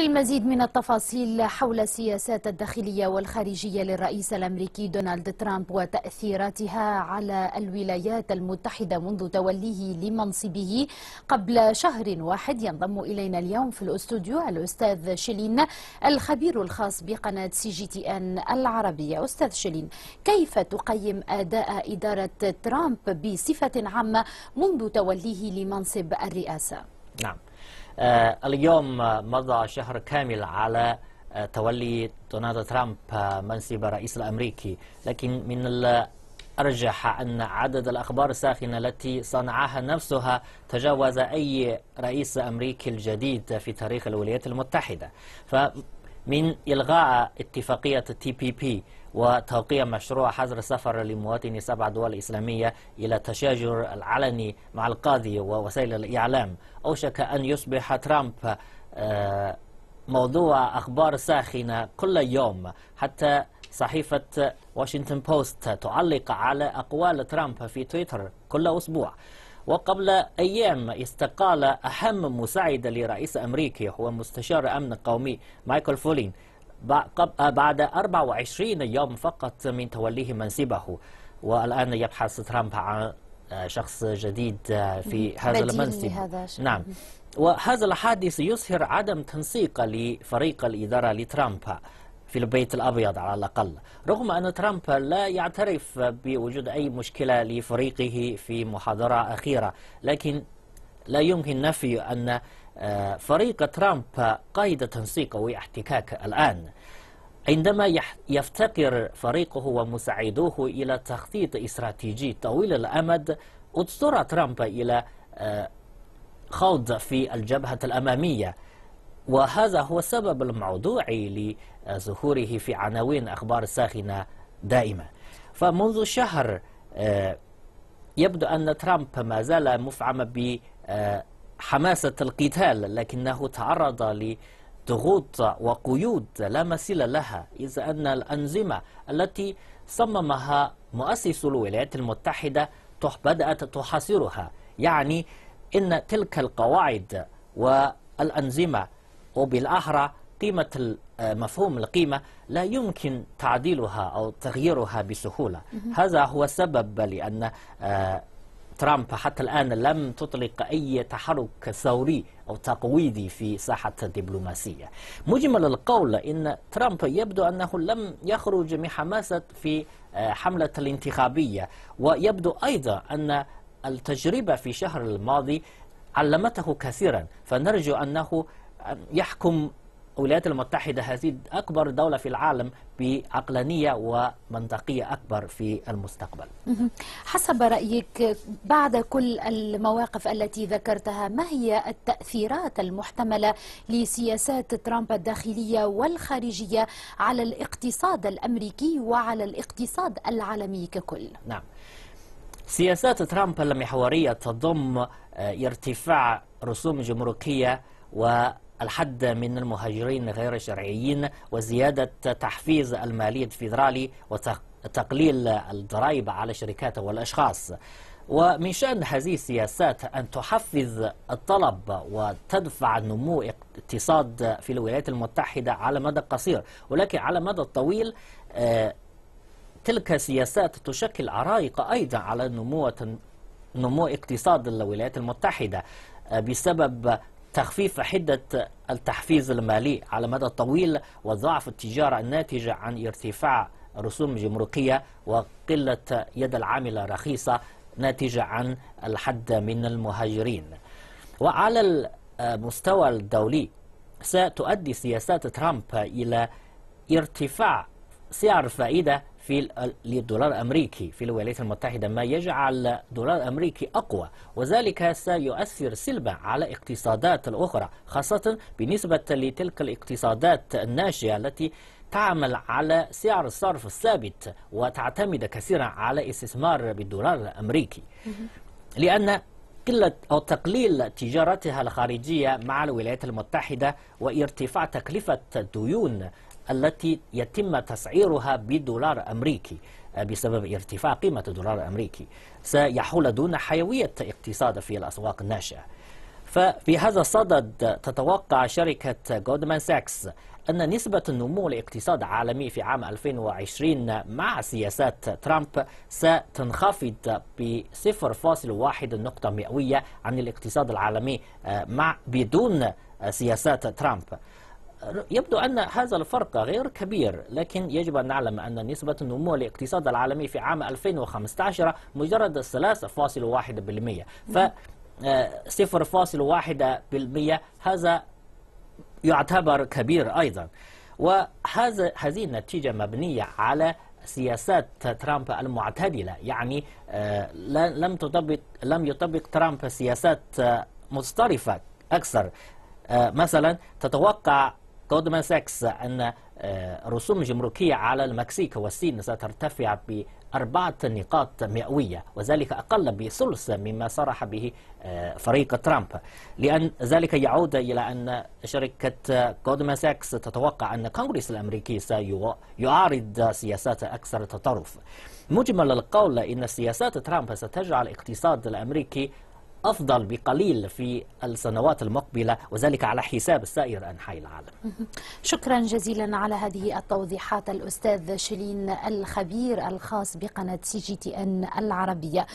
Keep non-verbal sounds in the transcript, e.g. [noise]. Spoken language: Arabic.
للمزيد من التفاصيل حول السياسات الداخلية والخارجية للرئيس الأمريكي دونالد ترامب وتأثيراتها على الولايات المتحدة منذ توليه لمنصبه قبل شهر واحد ينضم إلينا اليوم في الأستوديو الأستاذ شيلين الخبير الخاص بقناة سي جي تي أن العربية أستاذ شيلين كيف تقيم أداء إدارة ترامب بصفة عامة منذ توليه لمنصب الرئاسة؟ نعم آه، اليوم مضى شهر كامل على آه، تولي دونالد ترامب آه، منصب الرئيس الأمريكي لكن من أرجح أن عدد الأخبار الساخنة التي صنعها نفسها تجاوز أي رئيس أمريكي الجديد في تاريخ الولايات المتحدة ف من إلغاء اتفاقية تي بي بي وتوقيع مشروع حظر سفر لمواطني سبع دول إسلامية إلى التشاجر العلني مع القاضي ووسائل الإعلام أوشك أن يصبح ترامب آه، موضوع أخبار ساخنة كل يوم حتى صحيفة واشنطن بوست تعلق على أقوال ترامب في تويتر كل أسبوع وقبل أيام استقال أهم مساعد لرئيس أمريكي هو مستشار أمن قومي مايكل فولين آه، بعد 24 يوم فقط من توليه منصبه والآن يبحث ترامب عن آه، شخص جديد آه، في هذا المنصب نعم وهذا الحادث يظهر عدم تنسيق لفريق الإدارة لترامب في البيت الأبيض على الأقل رغم أن ترامب لا يعترف بوجود أي مشكلة لفريقه في محاضرة أخيرة لكن لا يمكن نفي أن آه، فريق ترامب قيد تنسيق واحتكاك الآن عندما يفتقر فريقه ومساعدوه إلى تخطيط استراتيجي طويل الأمد اضطر ترامب إلى آه، خوض في الجبهة الأمامية وهذا هو السبب الموضوعي لظهوره في عناوين أخبار ساخنة دائما فمنذ شهر آه، يبدو أن ترامب ما زال مفعما بحماسة آه، القتال لكنه تعرض ل ضغوط وقيود لا مثيل لها إذ أن الأنظمة التي صممها مؤسس الولايات المتحدة بدأت تحاصرها يعني إن تلك القواعد والأنظمة وبالأحرى قيمة آه، مفهوم القيمة لا يمكن تعديلها أو تغييرها بسهولة هذا هو سبب لأن آه، ترامب حتى الآن لم تطلق أي تحرك ثوري أو تقويضي في ساحة الدبلوماسية مجمل القول إن ترامب يبدو أنه لم يخرج من حماسة في آه، حملة الانتخابية ويبدو أيضا أن التجربة في شهر الماضي علمته كثيرا فنرجو أنه يحكم الولايات المتحدة هذه أكبر دولة في العالم بعقلانية ومنطقية أكبر في المستقبل حسب رأيك بعد كل المواقف التي ذكرتها ما هي التأثيرات المحتملة لسياسات ترامب الداخلية والخارجية على الاقتصاد الأمريكي وعلى الاقتصاد العالمي ككل نعم سياسات ترامب المحورية تضم آه، ارتفاع رسوم جمركية و الحد من المهاجرين غير الشرعيين وزيادة تحفيز المالية الفيدرالي وتقليل الضرائب على الشركات والأشخاص ومن شأن هذه السياسات أن تحفز الطلب وتدفع نمو اقتصاد في الولايات المتحدة على مدى قصير ولكن على مدى طويل آه، تلك السياسات تشكل عرائق أيضا على نمو نمو اقتصاد الولايات المتحدة آه، بسبب تخفيف حدة التحفيز المالي على مدى طويل وضعف التجارة الناتجة عن ارتفاع رسوم جمركية وقلة يد العاملة الرخيصة ناتجة عن الحد من المهاجرين وعلى المستوى الدولي ستؤدي سياسات ترامب إلى ارتفاع سعر الفائدة في للدولار الأمريكي في الولايات المتحدة ما يجعل الدولار الأمريكي أقوى وذلك سيؤثر سلبا على اقتصادات الأخرى خاصة بالنسبة لتلك الاقتصادات الناشئة التي تعمل على سعر الصرف الثابت وتعتمد كثيرا على استثمار بالدولار الأمريكي لأن قلة أو تقليل تجارتها الخارجية مع الولايات المتحدة وارتفاع تكلفة الديون التي يتم تسعيرها بدولار أمريكي آه، بسبب ارتفاع قيمة الدولار الأمريكي سيحول دون حيوية اقتصاد في الأسواق الناشئة ففي هذا الصدد تتوقع شركة جولدمان ساكس أن نسبة نمو الاقتصاد العالمي في عام 2020 مع سياسات ترامب ستنخفض ب 0.1 نقطة مئوية عن الاقتصاد العالمي آه، مع بدون سياسات ترامب يبدو أن هذا الفرق غير كبير لكن يجب أن نعلم أن نسبة النمو الاقتصاد العالمي في عام 2015 مجرد 3.1% ف 0.1% آه، هذا يعتبر كبير أيضا وهذا هذه النتيجة مبنية على سياسات ترامب المعتدلة يعني آه، لم تطبق لم يطبق ترامب سياسات آه، مصطرفة أكثر مثلا تتوقع جولدمان ساكس أن آه، رسوم جمركية على المكسيك والصين سترتفع بأربعة نقاط مئوية وذلك أقل بثلث مما صرح به آه، فريق ترامب لأن ذلك يعود إلى أن شركة جولدمان ساكس تتوقع أن الكونغرس الأمريكي سيعارض سياسات أكثر تطرف مجمل القول إن سياسات ترامب ستجعل الاقتصاد الأمريكي أفضل بقليل في السنوات المقبلة وذلك على حساب سائر أنحاء العالم [laughs] شكرا جزيلا على هذه التوضيحات الأستاذ شيلين الخبير الخاص بقناة سي جي تي أن العربية